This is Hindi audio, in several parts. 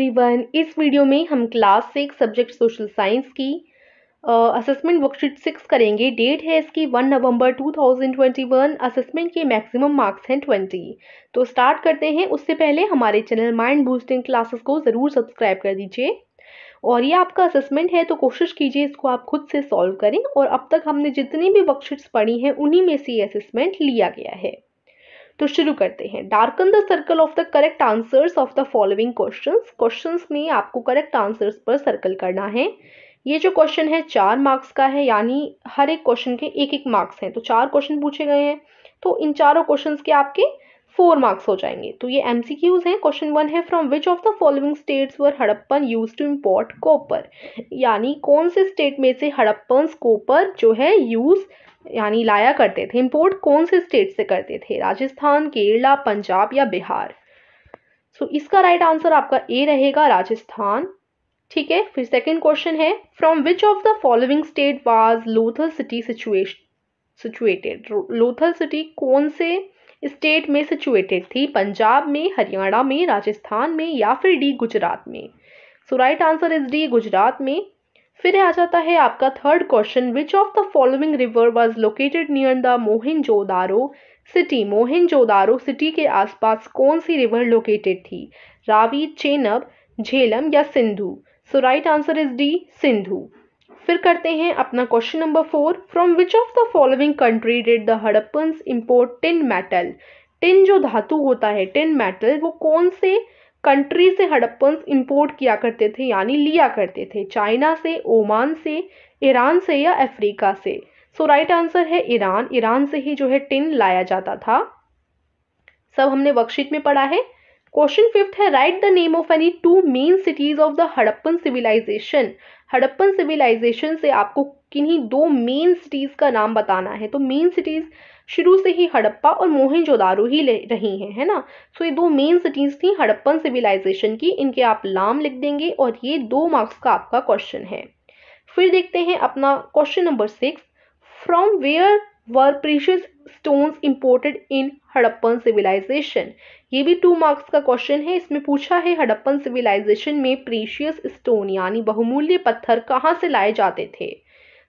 एवरीवन इस वीडियो में हम class six subject social science की असेसमेंट वर्कशीट सिक्स करेंगे डेट है इसकी one November two thousand twenty one assessment के मैक्सिमम मार्क्स हैं ट्वेंटी तो स्टार्ट करते हैं उससे पहले हमारे चैनल माइंड बूस्टिंग क्लासेस को ज़रूर सब्सक्राइब कर दीजिए और ये आपका असेसमेंट है तो कोशिश कीजिए इसको आप खुद से सॉल्व करें और अब तक हमने जितनी भी वर्कशीट्स पढ़ी हैं उन्हीं में से ये असेसमेंट लिया गया है तो शुरू करते हैं darken the circle of the correct answers of the following questions questions में आपको करेक्ट आंसर्स पर सर्कल करना है ये जो क्वेश्चन है चार मार्क्स का है यानी हर एक क्वेश्चन के एक एक मार्क्स हैं तो चार क्वेश्चन पूछे गए हैं तो इन चारों क्वेश्चन के आपके फोर मार्क्स हो जाएंगे तो ये एम हैं क्वेश्चन वन है from which of the following states were Harappan used to import copper यानी कौन से स्टेट में से हड़प्पन कोपर जो है यूज़ यानी लाया करते थे इम्पोर्ट कौन से स्टेट से करते थे राजस्थान केरला पंजाब या बिहार सो so, इसका राइट right आंसर आपका ए रहेगा राजस्थान ठीक है फिर सेकेंड क्वेश्चन है from which of the following state was Lothal city situated Lothal city कौन से स्टेट में सिचुएटेड थी पंजाब में हरियाणा में राजस्थान में या फिर डी गुजरात में so right answer is D Gujarat में फिर आ जाता है आपका third question which of the following river was located near the Jodaro city Jodaro city के आसपास कौन सी रिवर लोकेटेड थी रावी चेनब झेलम या Sindhu so right answer is D Sindhu फिर करते हैं अपना question number four from which of the following country did the Harappans import tin metal tin जो धातु होता है टिन मेटल वो कौन से कंट्री से हड़प्पन इंपोर्ट किया करते थे यानी लिया करते थे चाइना से ओमान से ईरान से या अफ्रीका से सो राइट आंसर है ईरान ईरान से ही जो है टिन लाया जाता था सब हमने वर्कशीट में पढ़ा है क्वेश्चन फिफ्थ है write the name of any two main cities of the Harappan civilisation Harappan civilisation से आपको किन्हीं दो मेन सिटीज का नाम बताना है तो मेन सिटीज शुरू से ही हड़प्पा और मोहनजोदारो ही रही हैं है ना सो so, ये दो मेन सिटीज थी हड़प्पन सिविलाइजेशन की इनके आप नाम लिख देंगे और ये दो मार्क्स का आपका क्वेश्चन है फिर देखते हैं अपना question number six from where were precious stones imported in Harappan civilisation ये भी टू मार्क्स का क्वेश्चन है इसमें पूछा है हड़प्पन सिविलाइजेशन में प्रीशियस स्टोन यानी बहुमूल्य पत्थर कहाँ से लाए जाते थे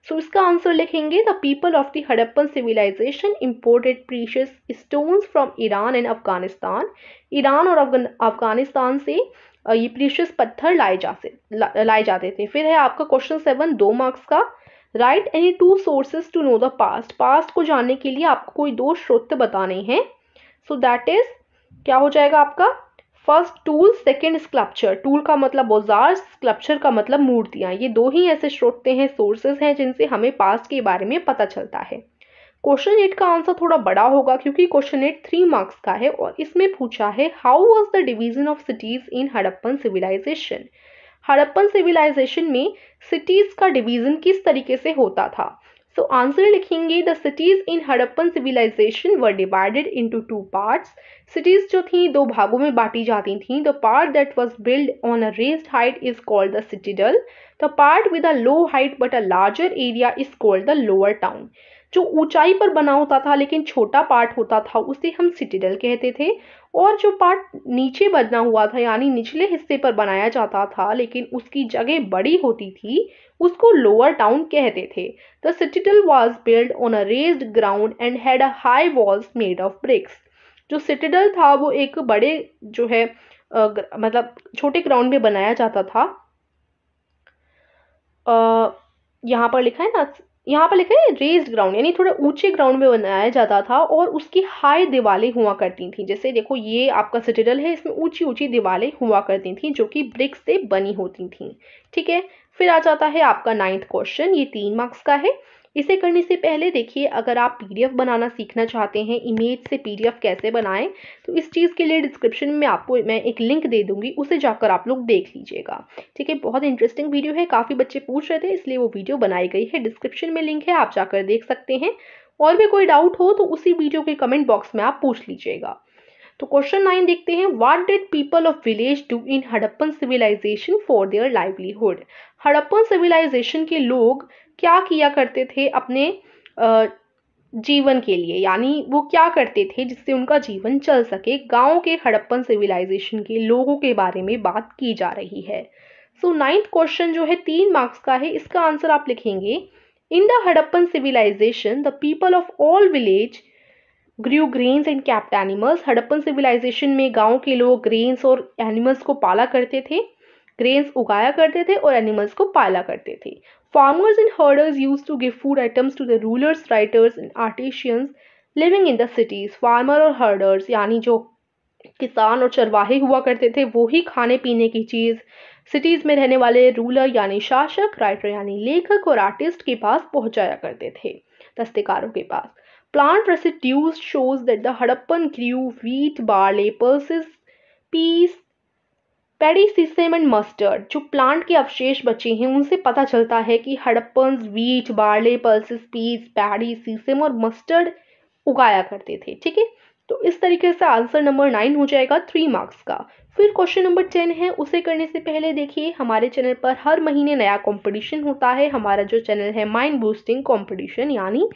सो so, इसका आंसर लिखेंगे the people of the Harappan civilisation imported precious stones from Iran and Afghanistan Iran और अफगानिस्तान से ये प्रीशियस पत्थर लाए जा लाए जाते थे फिर है आपका क्वेश्चन सेवन दो मार्क्स का write any two sources to know the past past को जानने के लिए आपको कोई दो श्रोत बताने हैं सो दैट इज क्या हो जाएगा आपका first tool second sculpture tool का मतलब औजार स्कल्पचर का मतलब मूर्तियाँ ये दो ही ऐसे स्रोते हैं सोर्सेज हैं जिनसे हमें पास्ट के बारे में पता चलता है क्वेश्चन एट का आंसर थोड़ा बड़ा होगा क्योंकि क्वेश्चन एट थ्री मार्क्स का है और इसमें पूछा है how was the division of cities in Harappan civilisation Harappan civilisation में सिटीज़ का डिवीज़न किस तरीके से होता था सो आंसर लिखेंगे the cities in Harappan civilisation were divided into two parts cities जो थी दो भागों में बांटी जाती थी the part that was build on a raised height is called the citadel the part with a low height but a larger area is called the lower town जो ऊंचाई पर बना होता था लेकिन छोटा पार्ट होता था उसे हम सिटीडल कहते थे और जो पार्ट नीचे बना हुआ था यानी निचले हिस्से पर बनाया जाता था लेकिन उसकी जगह बड़ी होती थी उसको लोअर टाउन कहते थे the citadel was build on a raised ground and had a high walls made of bricks जो सिटीडल था वो एक बड़े जो है आ, मतलब छोटे ग्राउंड में बनाया जाता था आ, यहाँ पर लिखा है ना यहाँ पर लिखा है रेज ग्राउंड यानी थोड़े ऊंचे ग्राउंड में बनाया जाता था और उसकी हाई दिवालें हुआ करती थी जैसे देखो ये आपका सिटेडल है इसमें ऊंची ऊंची दिवालें हुआ करती थी जो कि ब्रिक्स से बनी होती थी ठीक है फिर आ जाता है आपका नाइन्थ क्वेश्चन ये तीन मार्क्स का है इसे करने से पहले देखिए अगर आप पीडीएफ बनाना सीखना चाहते हैं इमेज से पीडीएफ कैसे बनाएं तो इस चीज़ के लिए डिस्क्रिप्शन में आपको मैं एक लिंक दे दूंगी उसे जाकर आप लोग देख लीजिएगा ठीक है बहुत इंटरेस्टिंग वीडियो है काफ़ी बच्चे पूछ रहे थे इसलिए वो वीडियो बनाई गई है डिस्क्रिप्शन में लिंक है आप जाकर देख सकते हैं और भी कोई डाउट हो तो उसी वीडियो के कमेंट बॉक्स में आप पूछ लीजिएगा तो क्वेश्चन नाइन देखते हैं what did people of village do in Harappan civilisation for their livelihood Harappan civilisation के लोग क्या किया करते थे अपने जीवन के लिए यानी वो क्या करते थे जिससे उनका जीवन चल सके गांव के हड़प्पन सिविलाइजेशन के लोगों के बारे में बात की जा रही है सो नाइन्थ क्वेश्चन जो है तीन मार्क्स का है इसका आंसर आप लिखेंगे in the Harappan civilisation the people of all village grew grains and kept animals Harappan civilisation में गांव के लोग ग्रेन्स और एनिमल्स को पाला करते थे ग्रेन्स उगाया करते थे और एनिमल्स को पाला करते थे farmers and herders use to give food items to the rulers writers and artisans living in the cities farmer और हर्डर्स यानी जो किसान और चरवाहे हुआ करते थे वो ही खाने पीने की चीज़ सिटीज़ में रहने वाले रूलर यानी शासक राइटर यानी लेखक और आर्टिस्ट के पास पहुँचाया करते थे दस्तकारों के पास Plant residues shows that the Harappan grew wheat, barley, pulses, peas, paddy sesame and mustard जो प्लांट के अवशेष बचे हैं उनसे पता चलता है कि Harappan wheat barley pulses peas paddy sesame और मस्टर्ड उगाया करते थे ठीक है तो इस तरीके से आंसर नंबर नाइन हो जाएगा थ्री मार्क्स का फिर क्वेश्चन नंबर टेन है उसे करने से पहले देखिए हमारे चैनल पर हर महीने नया कंपटीशन होता है हमारा जो चैनल है माइंड बूस्टिंग कंपटीशन यानी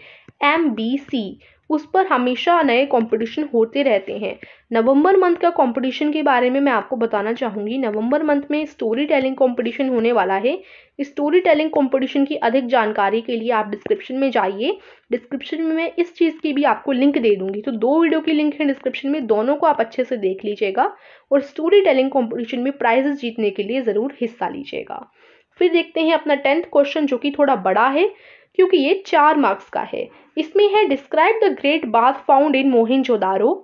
एम बी सी उस पर हमेशा नए कंपटीशन होते रहते हैं नवंबर मंथ का कंपटीशन के बारे में मैं आपको बताना चाहूँगी नवंबर मंथ में स्टोरी टेलिंग कॉम्पिटिशन होने वाला है स्टोरी टेलिंग कॉम्पिटिशन की अधिक जानकारी के लिए आप डिस्क्रिप्शन में जाइए डिस्क्रिप्शन में मैं इस चीज़ की भी आपको लिंक दे दूँगी तो दो वीडियो की लिंक है डिस्क्रिप्शन में दोनों को आप अच्छे से देख लीजिएगा और स्टोरी टेलिंग कॉम्पिटिशन में प्राइजेस जीतने के लिए ज़रूर हिस्सा लीजिएगा फिर देखते हैं अपना टेंथ क्वेश्चन जो कि थोड़ा बड़ा है क्योंकि ये चार मार्क्स का है इसमें है describe the great bath found in Jodaro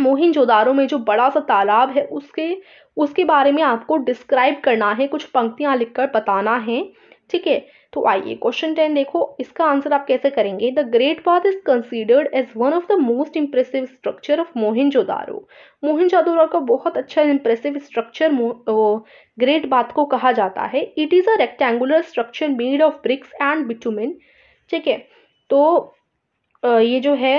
Mohenjodaro में जो बड़ा सा तालाब है उसके उसके बारे में आपको डिस्क्राइब करना है कुछ पंक्तियाँ लिखकर बताना है ठीक है तो आइए क्वेश्चन टेन देखो इसका आंसर आप कैसे करेंगे the great bath is considered as one of the most impressive structure of Jodaro Mohenjodaro Mohenjodaro का बहुत अच्छा इम्प्रेसिव स्ट्रक्चर ग्रेट बाथ को कहा जाता है it is a rectangular structure made of bricks and bitumen ठीक है तो ये जो है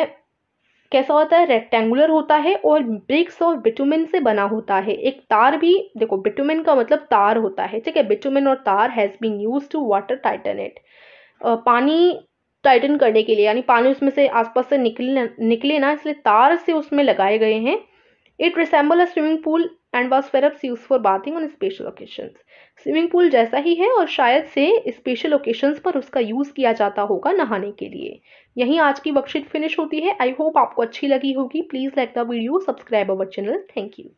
कैसा होता है रेक्टेंगुलर होता है और ब्रिक्स और बिटुमिन से बना होता है एक तार भी देखो बिटुमिन का मतलब तार होता है ठीक है बिटुमिन और तार has been use to water tighten it पानी टाइटन करने के लिए यानी पानी उसमें से आसपास से निकले निकले ना इसलिए तार से उसमें लगाए गए हैं it resemble a swimming pool and was perhaps use for bathing on special occasion swimming pool जैसा ही है और शायद से स्पेशल ओकेशन पर उसका यूज़ किया जाता होगा नहाने के लिए यही आज की बक्शीट फिनिश होती है आई होप आपको अच्छी लगी होगी please like the video subscribe our channel thank you